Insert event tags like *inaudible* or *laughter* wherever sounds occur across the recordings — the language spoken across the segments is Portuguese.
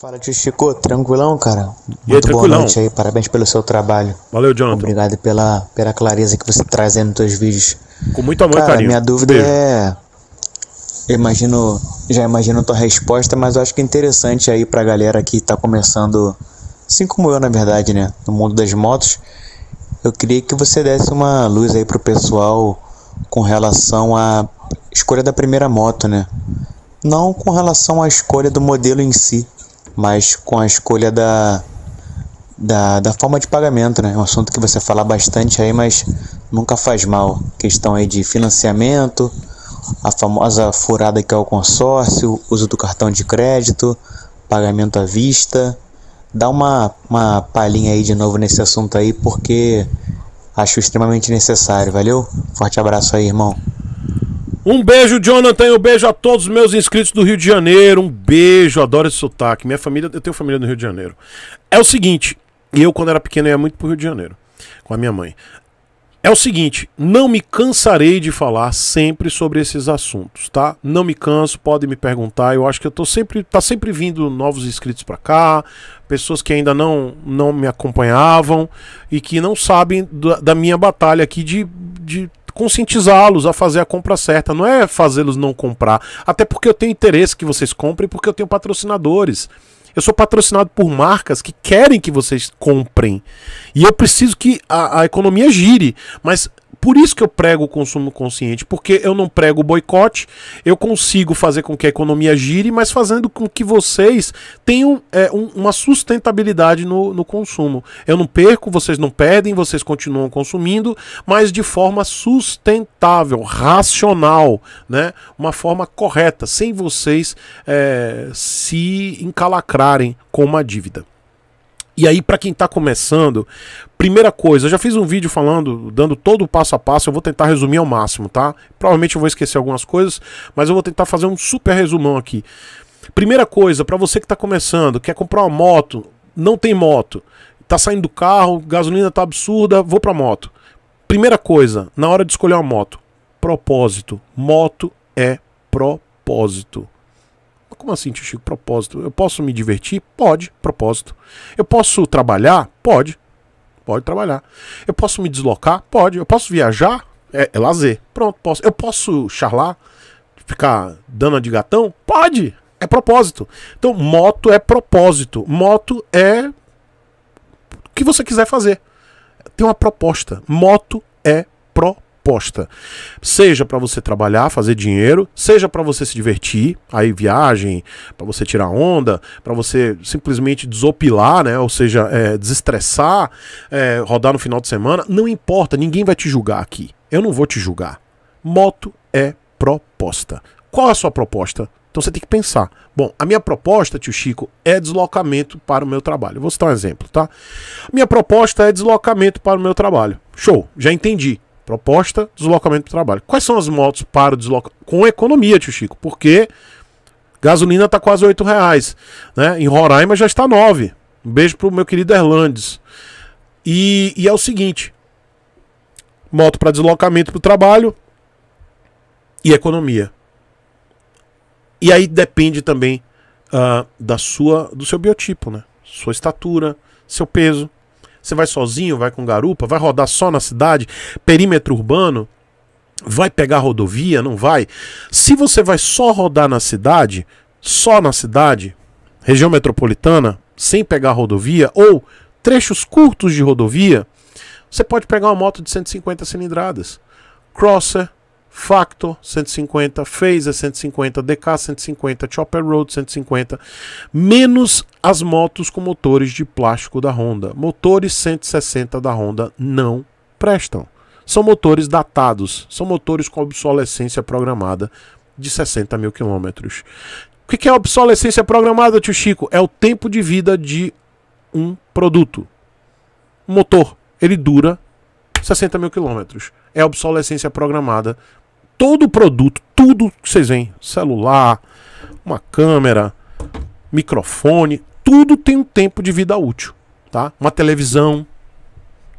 Fala, tio Chico, tranquilão, cara? Muito e aí, boa noite aí, parabéns pelo seu trabalho. Valeu, Jonathan. Obrigado pela, pela clareza que você traz aí nos seus vídeos. Com muito amor cara, carinho. minha dúvida Beijo. é... Eu imagino, já imagino tua resposta, mas eu acho que é interessante aí pra galera que tá começando, assim como eu, na verdade, né, no mundo das motos. Eu queria que você desse uma luz aí pro pessoal com relação à escolha da primeira moto, né? Não com relação à escolha do modelo em si, mas com a escolha da, da, da forma de pagamento, né? É um assunto que você fala bastante aí, mas nunca faz mal. Questão aí de financiamento, a famosa furada que é o consórcio, uso do cartão de crédito, pagamento à vista. Dá uma, uma palhinha aí de novo nesse assunto aí, porque acho extremamente necessário, valeu? Forte abraço aí, irmão. Um beijo, Jonathan. Um beijo a todos os meus inscritos do Rio de Janeiro. Um beijo, adoro esse sotaque. Minha família, eu tenho família no Rio de Janeiro. É o seguinte, eu quando era pequeno ia muito pro Rio de Janeiro com a minha mãe. É o seguinte, não me cansarei de falar sempre sobre esses assuntos, tá? Não me canso, podem me perguntar. Eu acho que eu tô sempre, tá sempre vindo novos inscritos para cá, pessoas que ainda não não me acompanhavam e que não sabem da, da minha batalha aqui de, de conscientizá-los a fazer a compra certa, não é fazê-los não comprar. Até porque eu tenho interesse que vocês comprem, porque eu tenho patrocinadores. Eu sou patrocinado por marcas que querem que vocês comprem. E eu preciso que a, a economia gire. Mas por isso que eu prego o consumo consciente, porque eu não prego o boicote, eu consigo fazer com que a economia gire, mas fazendo com que vocês tenham é, um, uma sustentabilidade no, no consumo. Eu não perco, vocês não perdem, vocês continuam consumindo, mas de forma sustentável, racional, né? uma forma correta, sem vocês é, se encalacrarem com uma dívida. E aí, para quem está começando, primeira coisa, eu já fiz um vídeo falando, dando todo o passo a passo, eu vou tentar resumir ao máximo, tá? Provavelmente eu vou esquecer algumas coisas, mas eu vou tentar fazer um super resumão aqui. Primeira coisa, para você que está começando, quer comprar uma moto, não tem moto, tá saindo do carro, gasolina tá absurda, vou para moto. Primeira coisa, na hora de escolher uma moto, propósito. Moto é propósito. Como assim, tio Chico? Propósito. Eu posso me divertir? Pode propósito. Eu posso trabalhar? Pode. Pode trabalhar. Eu posso me deslocar? Pode. Eu posso viajar? É, é lazer. Pronto, posso. Eu posso charlar? Ficar dando de gatão? Pode. É propósito. Então, moto é propósito. Moto é o que você quiser fazer. Tem uma proposta. Moto é propósito aposta. Seja para você trabalhar, fazer dinheiro, seja para você se divertir, aí viagem, para você tirar onda, para você simplesmente desopilar, né? Ou seja, é, desestressar, é, rodar no final de semana. Não importa, ninguém vai te julgar aqui. Eu não vou te julgar. Moto é proposta. Qual é a sua proposta? Então você tem que pensar. Bom, a minha proposta, tio Chico, é deslocamento para o meu trabalho. vou citar um exemplo, tá? Minha proposta é deslocamento para o meu trabalho. Show, já entendi. Proposta, deslocamento para o trabalho. Quais são as motos para o deslocamento? Com economia, tio Chico, porque gasolina está quase 8 reais. Né? Em Roraima já está 9. Um beijo para o meu querido Erlandes. E, e é o seguinte: moto para deslocamento para o trabalho e economia. E aí depende também uh, da sua, do seu biotipo, né? Sua estatura, seu peso, você vai sozinho, vai com garupa, vai rodar só na cidade, perímetro urbano, vai pegar rodovia, não vai? Se você vai só rodar na cidade, só na cidade, região metropolitana, sem pegar rodovia ou trechos curtos de rodovia, você pode pegar uma moto de 150 cilindradas, crosser, Factor 150, Phaser 150, DK 150, Chopper Road 150, menos as motos com motores de plástico da Honda. Motores 160 da Honda não prestam. São motores datados, são motores com obsolescência programada de 60 mil quilômetros. O que é obsolescência programada, tio Chico? É o tempo de vida de um produto. Um motor, ele dura 60 mil quilômetros. É obsolescência programada todo produto, tudo que vocês veem, celular, uma câmera, microfone, tudo tem um tempo de vida útil, tá? Uma televisão,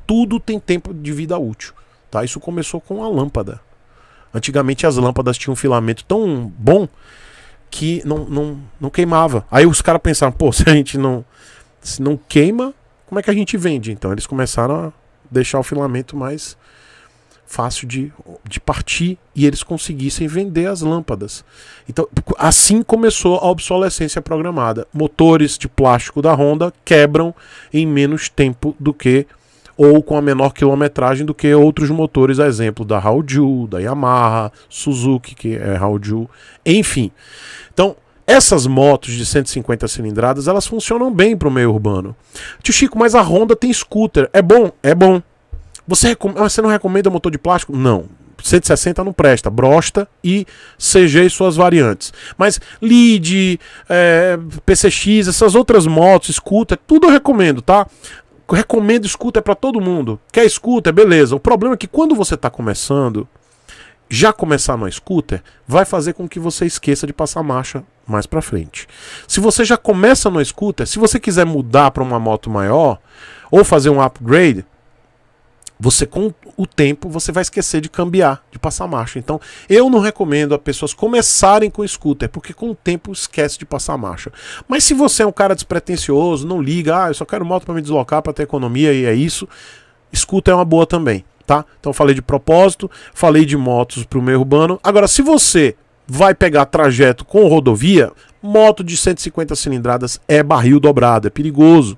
tudo tem tempo de vida útil, tá? Isso começou com a lâmpada. Antigamente as lâmpadas tinham um filamento tão bom que não, não, não queimava. Aí os caras pensaram, pô, *laughs* se a gente não se não queima, como é que a gente vende? Então eles começaram a deixar o filamento mais fácil de, de partir e eles conseguissem vender as lâmpadas. Então, assim começou a obsolescência programada. Motores de plástico da Honda quebram em menos tempo do que ou com a menor quilometragem do que outros motores, a exemplo da Haoju, da Yamaha, Suzuki, que é Haoju, enfim. Então, essas motos de 150 cilindradas, elas funcionam bem para o meio urbano. Tio Chico, mas a Honda tem scooter. É bom? É bom. Você, recom... Ah, você não recomenda motor de plástico? Não. 160 não presta, brosta e CG e suas variantes. Mas Lead, é, PCX, essas outras motos, scooter, tudo eu recomendo, tá? Recomendo scooter para todo mundo. Quer scooter? Beleza. O problema é que quando você está começando, já começar no scooter vai fazer com que você esqueça de passar marcha mais para frente. Se você já começa no scooter, se você quiser mudar para uma moto maior ou fazer um upgrade, você com o tempo você vai esquecer de cambiar, de passar marcha. Então, eu não recomendo a pessoas começarem com scooter, porque com o tempo esquece de passar marcha. Mas se você é um cara despretensioso, não liga, ah, eu só quero moto para me deslocar, para ter economia e é isso, scooter é uma boa também, tá? Então falei de propósito, falei de motos para o meio urbano. Agora, se você vai pegar trajeto com rodovia, moto de 150 cilindradas é barril dobrado, é perigoso.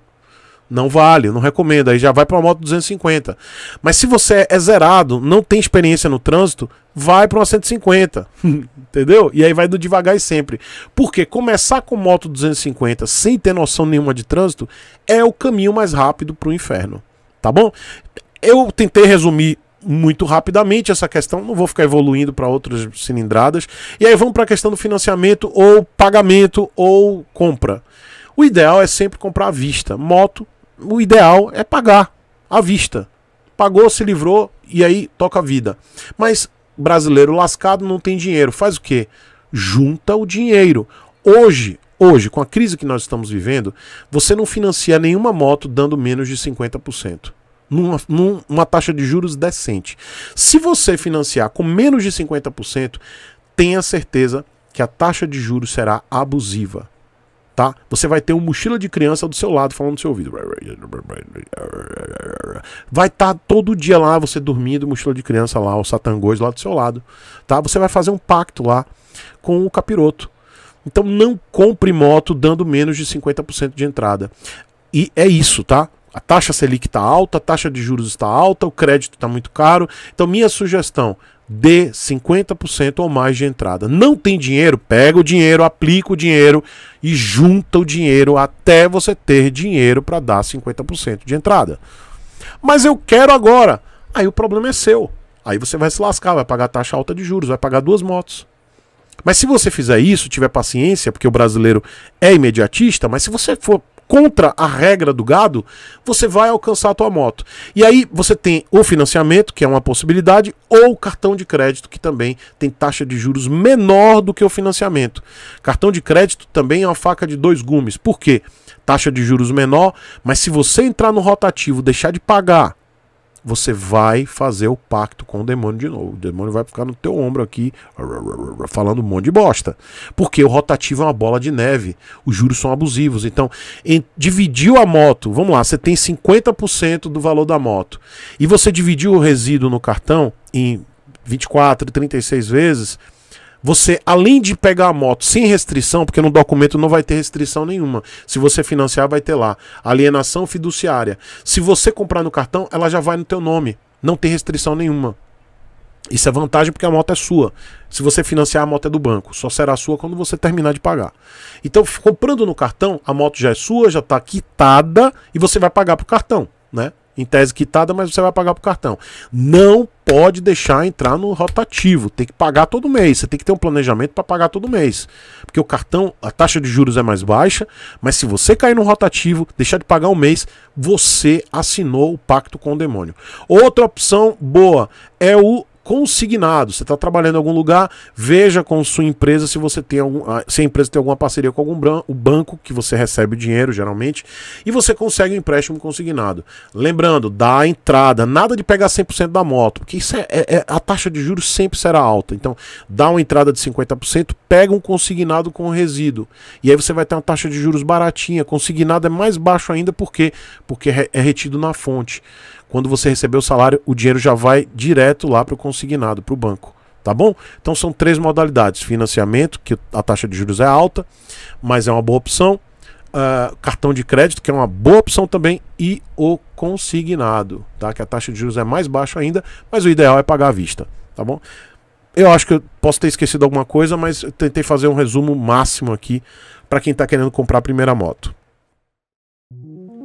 Não vale, não recomendo. Aí já vai para uma moto 250. Mas se você é zerado, não tem experiência no trânsito, vai para uma 150. *laughs* Entendeu? E aí vai do devagar e sempre. Porque começar com moto 250 sem ter noção nenhuma de trânsito é o caminho mais rápido para o inferno. Tá bom? Eu tentei resumir muito rapidamente essa questão, não vou ficar evoluindo para outras cilindradas. E aí vamos para a questão do financiamento ou pagamento ou compra. O ideal é sempre comprar à vista. Moto, o ideal é pagar à vista. Pagou, se livrou e aí toca a vida. Mas brasileiro lascado não tem dinheiro, faz o quê? Junta o dinheiro. Hoje, hoje, com a crise que nós estamos vivendo, você não financia nenhuma moto dando menos de 50%. Numa, numa taxa de juros decente. Se você financiar com menos de 50%, tenha certeza que a taxa de juros será abusiva tá? Você vai ter um mochila de criança do seu lado falando no seu ouvido. Vai estar tá todo dia lá você dormindo, mochila de criança lá, o satangôs lá do seu lado, tá? Você vai fazer um pacto lá com o capiroto. Então não compre moto dando menos de 50% de entrada. E é isso, tá? A taxa Selic está alta, a taxa de juros está alta, o crédito está muito caro. Então, minha sugestão: dê 50% ou mais de entrada. Não tem dinheiro? Pega o dinheiro, aplica o dinheiro e junta o dinheiro até você ter dinheiro para dar 50% de entrada. Mas eu quero agora. Aí o problema é seu. Aí você vai se lascar, vai pagar taxa alta de juros, vai pagar duas motos. Mas se você fizer isso, tiver paciência, porque o brasileiro é imediatista, mas se você for contra a regra do gado, você vai alcançar a tua moto. E aí você tem o financiamento, que é uma possibilidade, ou o cartão de crédito, que também tem taxa de juros menor do que o financiamento. Cartão de crédito também é uma faca de dois gumes. Por quê? Taxa de juros menor, mas se você entrar no rotativo, deixar de pagar você vai fazer o pacto com o demônio de novo. O demônio vai ficar no teu ombro aqui, falando um monte de bosta. Porque o rotativo é uma bola de neve, os juros são abusivos. Então, em, dividiu a moto, vamos lá, você tem 50% do valor da moto. E você dividiu o resíduo no cartão em 24, 36 vezes, você, além de pegar a moto sem restrição, porque no documento não vai ter restrição nenhuma. Se você financiar, vai ter lá. Alienação fiduciária. Se você comprar no cartão, ela já vai no teu nome. Não tem restrição nenhuma. Isso é vantagem porque a moto é sua. Se você financiar, a moto é do banco. Só será sua quando você terminar de pagar. Então, comprando no cartão, a moto já é sua, já está quitada e você vai pagar para o cartão, né? Em tese quitada, mas você vai pagar para o cartão. Não pode deixar entrar no rotativo, tem que pagar todo mês, você tem que ter um planejamento para pagar todo mês. Porque o cartão, a taxa de juros é mais baixa, mas se você cair no rotativo, deixar de pagar um mês, você assinou o pacto com o demônio. Outra opção boa é o consignado. Você está trabalhando em algum lugar, veja com sua empresa se você tem algum, ah, se a empresa tem alguma parceria com algum o banco que você recebe o dinheiro geralmente e você consegue um empréstimo consignado. Lembrando, dá entrada, nada de pegar 100% da moto, porque isso é, é, é, a taxa de juros sempre será alta. Então, dá uma entrada de 50%, pega um consignado com resíduo e aí você vai ter uma taxa de juros baratinha. Consignado é mais baixo ainda porque porque é, é retido na fonte. Quando você receber o salário, o dinheiro já vai direto lá para o consignado, para o banco. Tá bom? Então são três modalidades: financiamento, que a taxa de juros é alta, mas é uma boa opção. Uh, cartão de crédito, que é uma boa opção também, e o consignado, tá? Que a taxa de juros é mais baixa ainda, mas o ideal é pagar à vista, tá bom? Eu acho que eu posso ter esquecido alguma coisa, mas tentei fazer um resumo máximo aqui para quem está querendo comprar a primeira moto.